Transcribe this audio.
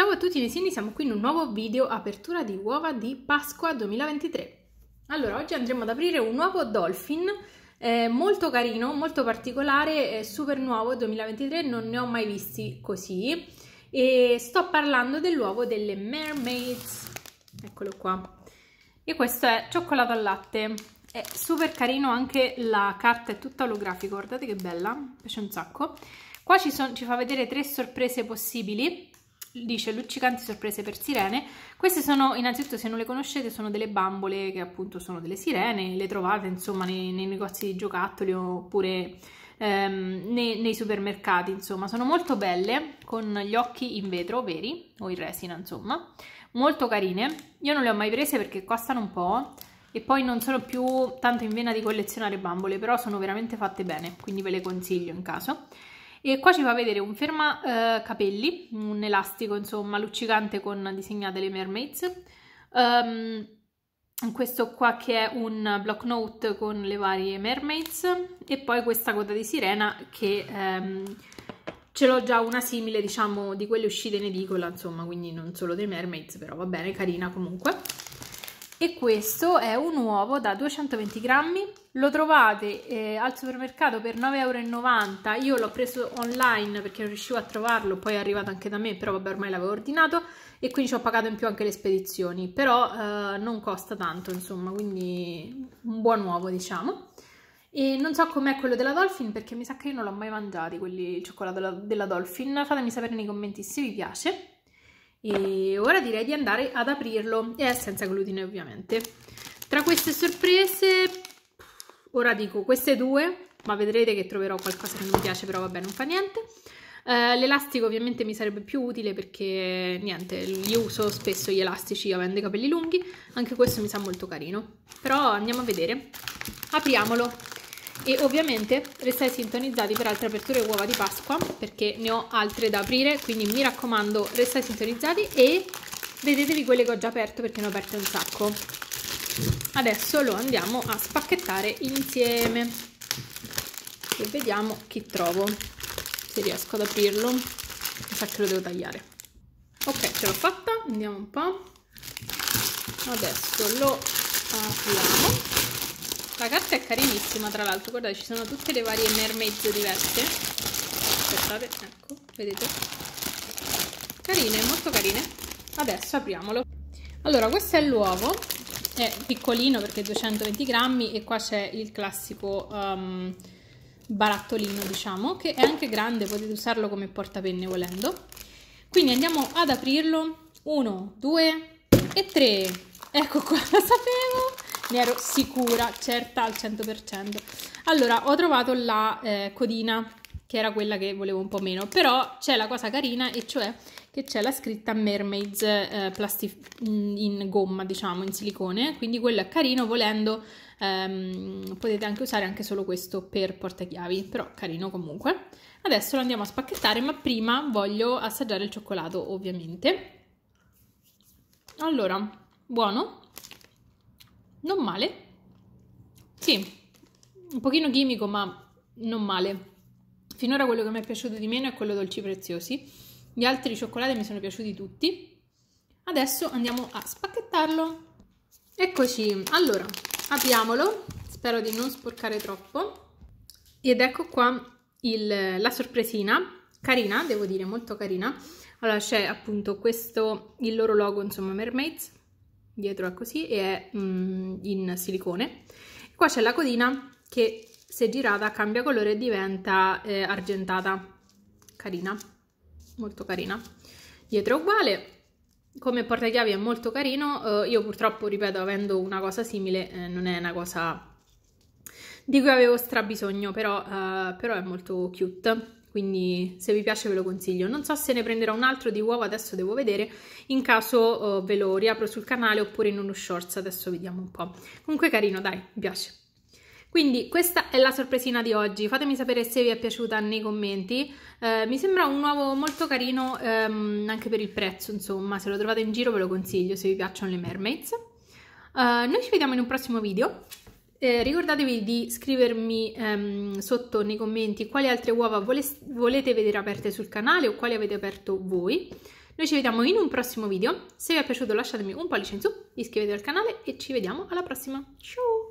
Ciao a tutti vicini, siamo qui in un nuovo video apertura di uova di Pasqua 2023. Allora, oggi andremo ad aprire un nuovo Dolphin, eh, molto carino, molto particolare, eh, super nuovo 2023, non ne ho mai visti così. E sto parlando dell'uovo delle Mermaids, eccolo qua. E questo è cioccolato al latte, è super carino, anche la carta è tutta olografica, guardate che bella, mi piace un sacco. Qua ci, son, ci fa vedere tre sorprese possibili dice luccicanti sorprese per sirene queste sono innanzitutto se non le conoscete sono delle bambole che appunto sono delle sirene le trovate insomma nei, nei negozi di giocattoli oppure ehm, nei, nei, supermercati insomma sono molto belle con gli occhi in vetro veri o in resina insomma molto carine io non le ho mai prese perché costano un po' e poi non sono più tanto in vena di collezionare bambole però sono veramente fatte bene quindi ve le consiglio in caso e qua ci fa vedere un ferma eh, capelli, un elastico insomma luccicante con disegnate le mermaids, um, questo qua che è un block note con le varie mermaids e poi questa coda di sirena che ehm, ce l'ho già una simile diciamo di quelle uscite in edicola insomma quindi non solo dei mermaids però va bene, carina comunque e questo è un uovo da 220 grammi lo trovate eh, al supermercato per 9,90 euro io l'ho preso online perché non riuscivo a trovarlo poi è arrivato anche da me però vabbè ormai l'avevo ordinato e quindi ci ho pagato in più anche le spedizioni però eh, non costa tanto insomma quindi un buon uovo diciamo e non so com'è quello della Dolphin perché mi sa che io non l'ho mai mangiato quelli il cioccolato della Dolphin fatemi sapere nei commenti se vi piace e ora direi di andare ad aprirlo, e è senza glutine ovviamente. Tra queste sorprese, ora dico queste due, ma vedrete che troverò qualcosa che non mi piace, però vabbè non fa niente. Uh, l'elastico ovviamente mi sarebbe più utile perché niente, li uso spesso gli elastici avendo i capelli lunghi, anche questo mi sa molto carino. Però andiamo a vedere. Apriamolo e ovviamente restai sintonizzati per altre aperture uova di Pasqua perché ne ho altre da aprire quindi mi raccomando restai sintonizzati e vedetevi quelle che ho già aperto perché ne ho aperte un sacco adesso lo andiamo a spacchettare insieme e vediamo chi trovo se riesco ad aprirlo mi sa che lo devo tagliare ok ce l'ho fatta andiamo un po' adesso lo apriamo la carta è carinissima, tra l'altro, guardate, ci sono tutte le varie mermezzo diverse. Aspettate, ecco, vedete? Carine, molto carine. Adesso apriamolo. Allora, questo è l'uovo, è piccolino perché 220 grammi e qua c'è il classico um, barattolino, diciamo, che è anche grande, potete usarlo come portapenne volendo. Quindi andiamo ad aprirlo. Uno, due e tre. Ecco qua, lo sapevo! ne ero sicura, certa al 100%. Allora, ho trovato la eh, codina, che era quella che volevo un po' meno, però c'è la cosa carina, e cioè che c'è la scritta Mermaids eh, mm, in gomma, diciamo, in silicone, quindi quello è carino, volendo ehm, potete anche usare anche solo questo per portachiavi, però carino comunque. Adesso lo andiamo a spacchettare, ma prima voglio assaggiare il cioccolato, ovviamente. Allora, buono, non male. Sì, un pochino chimico, ma non male. Finora quello che mi è piaciuto di meno è quello dolci preziosi. Gli altri cioccolati mi sono piaciuti tutti. Adesso andiamo a spacchettarlo. Eccoci, allora, apriamolo. Spero di non sporcare troppo. Ed ecco qua il, la sorpresina, carina, devo dire, molto carina. Allora c'è appunto questo, il loro logo, insomma, Mermaids, dietro è così e è mm, in silicone. Qua c'è la codina che se girata cambia colore e diventa eh, argentata. Carina, molto carina. Dietro è uguale, come portachiavi è molto carino, eh, io purtroppo, ripeto, avendo una cosa simile, eh, non è una cosa di cui avevo strabisogno, però, eh, però è molto cute quindi se vi piace ve lo consiglio. Non so se ne prenderò un altro di uova, adesso devo vedere, in caso uh, ve lo riapro sul canale oppure in uno shorts, adesso vediamo un po'. Comunque carino, dai, mi piace. Quindi questa è la sorpresina di oggi, fatemi sapere se vi è piaciuta nei commenti, eh, mi sembra un uovo molto carino ehm, anche per il prezzo insomma, se lo trovate in giro ve lo consiglio se vi piacciono le mermaids. Eh, noi ci vediamo in un prossimo video, eh, ricordatevi di scrivermi ehm, sotto nei commenti quali altre uova vole volete vedere aperte sul canale o quali avete aperto voi. Noi ci vediamo in un prossimo video, se vi è piaciuto lasciatemi un pollice in su, iscrivetevi al canale e ci vediamo alla prossima. Ciao!